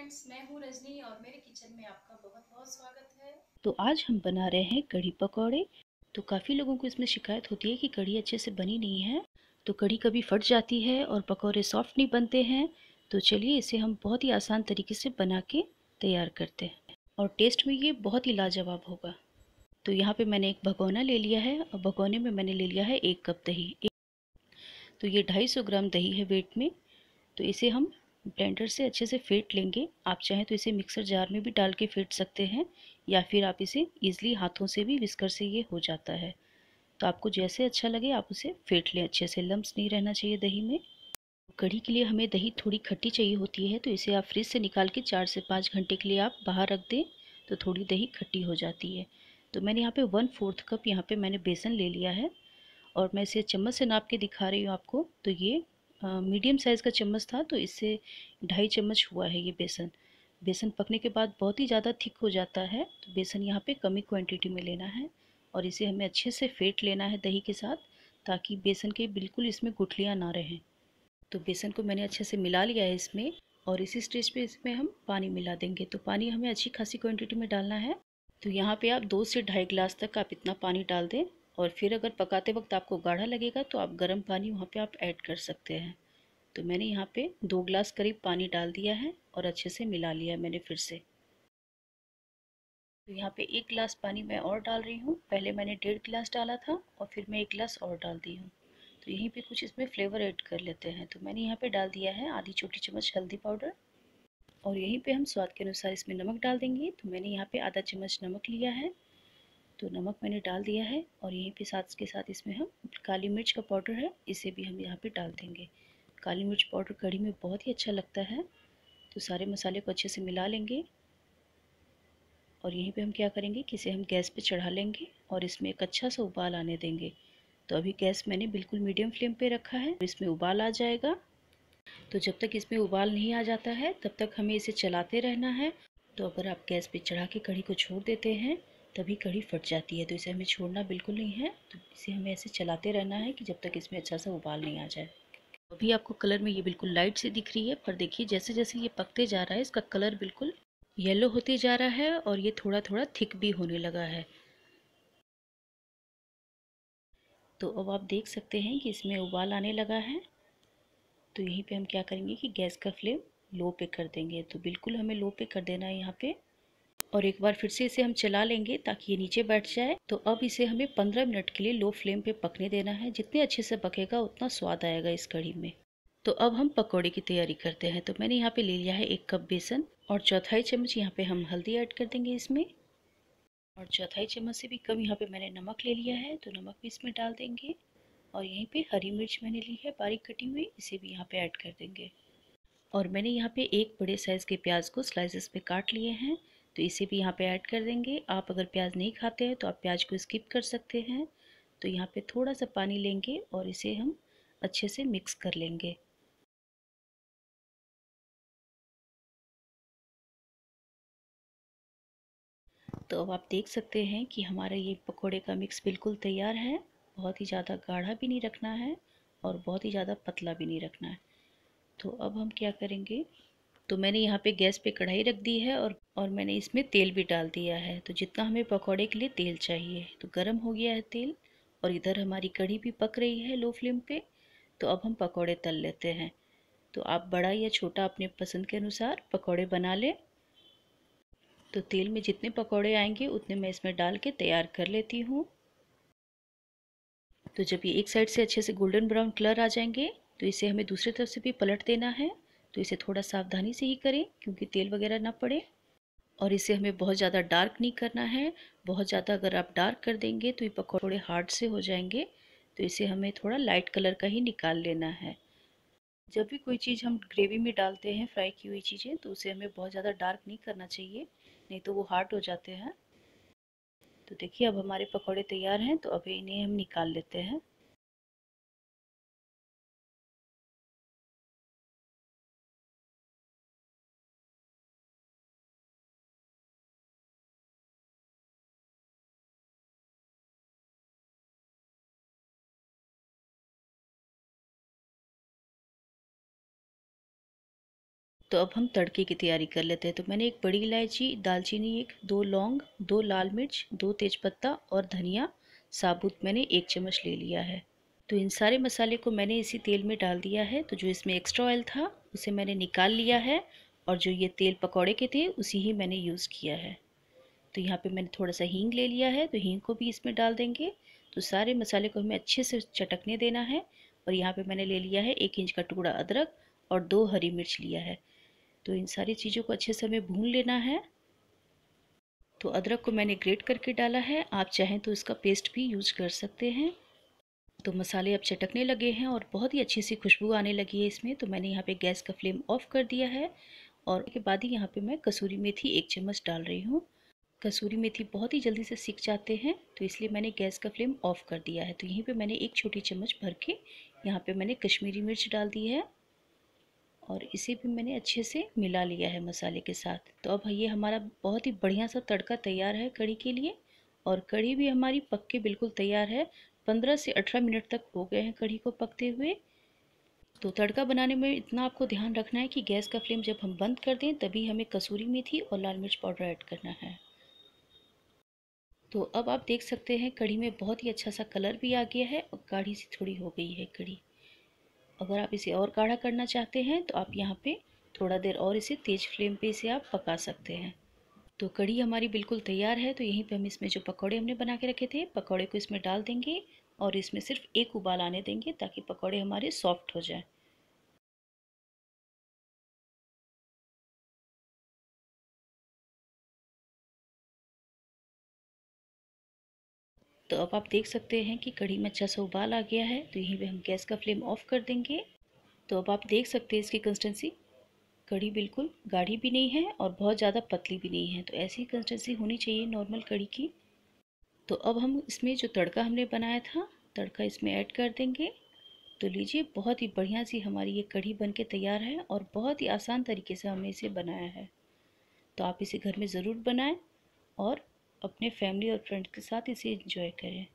friends मैं हूं रजनी और मेरे किचन में आपका बहुत बहुत स्वागत है तो आज हम बना रहे हैं कढ़ी पकौड़े तो काफ़ी लोगों को इसमें शिकायत होती है कि कढ़ी अच्छे से बनी नहीं है तो कढ़ी कभी फट जाती है और पकौड़े सॉफ्ट नहीं बनते हैं तो चलिए इसे हम बहुत ही आसान तरीके से बना के तैयार करते हैं और टेस्ट में ये बहुत ही लाजवाब होगा तो यहाँ पे मैंने एक भगोना ले लिया है और भगोने में मैंने ले लिया है एक कप दही तो ये ढाई ग्राम दही है वेट में तो इसे हम ब्लेंडर से अच्छे से फेंट लेंगे आप चाहें तो इसे मिक्सर जार में भी डाल के फेंट सकते हैं या फिर आप इसे ईजिली हाथों से भी विस्कर से ये हो जाता है तो आपको जैसे अच्छा लगे आप उसे फेंट लें अच्छे से लम्ब नहीं रहना चाहिए दही में कढ़ी के लिए हमें दही थोड़ी खट्टी चाहिए होती है तो इसे आप फ्रिज से निकाल के चार से पाँच घंटे के लिए आप बाहर रख दें तो थोड़ी दही खट्टी हो जाती है तो मैंने यहाँ पे वन फोर्थ कप यहाँ पे मैंने बेसन ले लिया है और मैं इसे चम्मच से नाप के दिखा रही हूँ आपको तो ये मीडियम साइज़ का चम्मच था तो इससे ढाई चम्मच हुआ है ये बेसन बेसन पकने के बाद बहुत ही ज़्यादा थिक हो जाता है तो बेसन यहाँ पे कमी क्वांटिटी में लेना है और इसे हमें अच्छे से फेट लेना है दही के साथ ताकि बेसन के बिल्कुल इसमें गुठलियाँ ना रहें तो बेसन को मैंने अच्छे से मिला लिया है इसमें और इसी स्टेज पर इसमें हम पानी मिला देंगे तो पानी हमें अच्छी खासी क्वान्टिटी में डालना है तो यहाँ पर आप दो से ढाई गिलास तक आप इतना पानी डाल दें और फिर अगर पकाते वक्त आपको गाढ़ा लगेगा तो आप गर्म पानी वहाँ पे आप ऐड कर सकते हैं तो मैंने यहाँ पे दो ग्लास करीब पानी डाल दिया है और अच्छे से मिला लिया मैंने फिर से तो यहाँ पे एक गिलास पानी मैं और डाल रही हूँ पहले मैंने डेढ़ गिलास डाला था और फिर मैं एक गिलास और डाल दी हूँ तो यहीं पे कुछ इसमें फ्लेवर ऐड कर लेते हैं तो मैंने यहाँ पे डाल दिया है आधी छोटी चम्मच हल्दी पाउडर और यहीं पे हम स्वाद के अनुसार इसमें नमक डाल देंगे तो मैंने यहाँ पे आधा चम्मच नमक लिया है तो नमक मैंने डाल दिया है और यहीं पे साथ के साथ इसमें हम काली मिर्च का पाउडर है इसे भी हम यहाँ पे डाल देंगे काली मिर्च पाउडर कढ़ी में बहुत ही अच्छा लगता है तो सारे मसाले को अच्छे से मिला लेंगे और यहीं पे हम क्या करेंगे कि इसे हम गैस पे चढ़ा लेंगे और इसमें एक अच्छा सा उबाल आने देंगे तो अभी गैस मैंने बिल्कुल मीडियम फ्लेम पर रखा है तो इसमें उबाल आ जाएगा तो जब तक इसमें उबाल नहीं आ जाता है तब तक हमें इसे चलाते रहना है तो अगर आप गैस पे चढ़ा के कढ़ी को छोड़ देते हैं तभी कढ़ी फट जाती है तो इसे हमें छोड़ना बिल्कुल नहीं है तो इसे हमें ऐसे चलाते रहना है कि जब तक इसमें अच्छा सा उबाल नहीं आ जाए अभी आपको कलर में ये बिल्कुल लाइट से दिख रही है पर देखिए जैसे जैसे ये पकते जा रहा है इसका कलर बिल्कुल येलो होते जा रहा है और ये थोड़ा थोड़ा थिक भी होने लगा है तो अब आप देख सकते हैं कि इसमें उबाल आने लगा है तो यहीं पे हम क्या करेंगे कि गैस का फ्लेम लो पे कर देंगे तो बिल्कुल हमें लो पे कर देना है यहाँ पे और एक बार फिर से इसे हम चला लेंगे ताकि ये नीचे बैठ जाए तो अब इसे हमें 15 मिनट के लिए लो फ्लेम पे पकने देना है जितने अच्छे से पकेगा उतना स्वाद आएगा इस कढ़ी में तो अब हम पकौड़े की तैयारी करते हैं तो मैंने यहाँ पे ले लिया है एक कप बेसन और चौथाई चम्मच यहाँ पे हम हल्दी ऐड कर देंगे इसमें और चौथाई चम्मच से भी कम यहाँ पे मैंने नमक ले लिया है तो नमक भी इसमें डाल देंगे और यहीं पे हरी मिर्च मैंने ली है बारीक कटी हुई इसे भी यहाँ पे ऐड कर देंगे और मैंने यहाँ पे एक बड़े साइज़ के प्याज को स्लाइसेस पे काट लिए हैं तो इसे भी यहाँ पे ऐड कर देंगे आप अगर प्याज नहीं खाते हैं तो आप प्याज को स्किप कर सकते हैं तो यहाँ पे थोड़ा सा पानी लेंगे और इसे हम अच्छे से मिक्स कर लेंगे तो अब आप देख सकते हैं कि हमारा ये पकोड़े का मिक्स बिल्कुल तैयार है बहुत ही ज़्यादा गाढ़ा भी नहीं रखना है और बहुत ही ज़्यादा पतला भी नहीं रखना है तो अब हम क्या करेंगे तो मैंने यहाँ पे गैस पे कढ़ाई रख दी है और और मैंने इसमें तेल भी डाल दिया है तो जितना हमें पकौड़े के लिए तेल चाहिए तो गर्म हो गया है तेल और इधर हमारी कढ़ी भी पक रही है लो फ्लेम पे तो अब हम पकौड़े तल लेते हैं तो आप बड़ा या छोटा अपने पसंद के अनुसार पकौड़े बना लें तो तेल में जितने पकौड़े आएंगे उतने मैं इसमें डाल के तैयार कर लेती हूँ तो जब ये एक साइड से अच्छे से गोल्डन ब्राउन कलर आ जाएंगे तो इसे हमें दूसरी तरफ से भी पलट देना है तो इसे थोड़ा सावधानी से ही करें क्योंकि तेल वगैरह ना पड़े और इसे हमें बहुत ज़्यादा डार्क नहीं करना है बहुत ज़्यादा अगर आप डार्क कर देंगे तो ये पकौड़े हार्ड से हो जाएंगे तो इसे हमें थोड़ा लाइट कलर का ही निकाल लेना है जब भी कोई चीज़ हम ग्रेवी में डालते हैं फ्राई की हुई चीज़ें तो उसे हमें बहुत ज़्यादा डार्क नहीं करना चाहिए नहीं तो वो हार्ड हो जाते हैं तो देखिए अब हमारे पकौड़े तैयार हैं तो अभी इन्हें हम निकाल लेते हैं तो अब हम तड़के की तैयारी कर लेते हैं तो मैंने एक बड़ी इलायची दालचीनी एक दो लौंग दो लाल मिर्च दो तेज़पत्ता और धनिया साबुत मैंने एक चम्मच ले लिया है तो इन सारे मसाले को मैंने इसी तेल में डाल दिया है तो जो इसमें एक्स्ट्रा ऑयल था उसे मैंने निकाल लिया है और जो ये तेल पकौड़े के थे उसी ही मैंने यूज़ किया है तो यहाँ पर मैंने थोड़ा सा हींग ले लिया है तो हींग को भी इसमें डाल देंगे तो सारे मसाले को हमें अच्छे से चटकने देना है और यहाँ पर मैंने ले लिया है एक इंच का टुकड़ा अदरक और दो हरी मिर्च लिया है तो इन सारी चीज़ों को अच्छे से हमें भून लेना है तो अदरक को मैंने ग्रेट करके डाला है आप चाहें तो इसका पेस्ट भी यूज कर सकते हैं तो मसाले अब चटकने लगे हैं और बहुत ही अच्छी सी खुशबू आने लगी है इसमें तो मैंने यहाँ पे गैस का फ्लेम ऑफ कर दिया है और उसके बाद ही यहाँ पे मैं कसूरी मेथी एक चम्मच डाल रही हूँ कसूरी मेथी बहुत ही जल्दी से सीख जाते हैं तो इसलिए मैंने गैस का फ्लेम ऑफ कर दिया है तो यहीं पर मैंने एक छोटी चम्मच भर के यहाँ पर मैंने कश्मीरी मिर्च डाल दी है और इसे भी मैंने अच्छे से मिला लिया है मसाले के साथ तो अब ये हमारा बहुत ही बढ़िया सा तड़का तैयार है कड़ी के लिए और कढ़ी भी हमारी पक के बिल्कुल तैयार है पंद्रह से अठारह मिनट तक हो गए हैं कढ़ी को पकते हुए तो तड़का बनाने में इतना आपको ध्यान रखना है कि गैस का फ्लेम जब हम बंद कर दें तभी हमें कसूरी मेथी और लाल मिर्च पाउडर ऐड करना है तो अब आप देख सकते हैं कढ़ी में बहुत ही अच्छा सा कलर भी आ गया है और गाढ़ी सी थोड़ी हो गई है कढ़ी अगर आप इसे और गाढ़ा करना चाहते हैं तो आप यहाँ पे थोड़ा देर और इसे तेज़ फ्लेम पे इसे आप पका सकते हैं तो कड़ी हमारी बिल्कुल तैयार है तो यहीं पे हम इसमें जो पकौड़े हमने बना के रखे थे पकौड़े को इसमें डाल देंगे और इसमें सिर्फ एक उबाल आने देंगे ताकि पकौड़े हमारे सॉफ्ट हो जाए तो अब आप देख सकते हैं कि कढ़ी में अच्छा सा उबाल आ गया है तो यहीं पे हम गैस का फ्लेम ऑफ कर देंगे तो अब आप देख सकते हैं इसकी कंसिस्टेंसी कढ़ी बिल्कुल गाढ़ी भी नहीं है और बहुत ज़्यादा पतली भी नहीं है तो ऐसी कंसिस्टेंसी होनी चाहिए नॉर्मल कढ़ी की तो अब हम इसमें जो तड़का हमने बनाया था तड़का इसमें ऐड कर देंगे तो लीजिए बहुत ही बढ़िया सी हमारी ये कढ़ी बन के तैयार है और बहुत ही आसान तरीके से हमने इसे बनाया है तो आप इसे घर में ज़रूर बनाएँ और अपने फैमिली और फ्रेंड्स के साथ इसे इंजॉय करें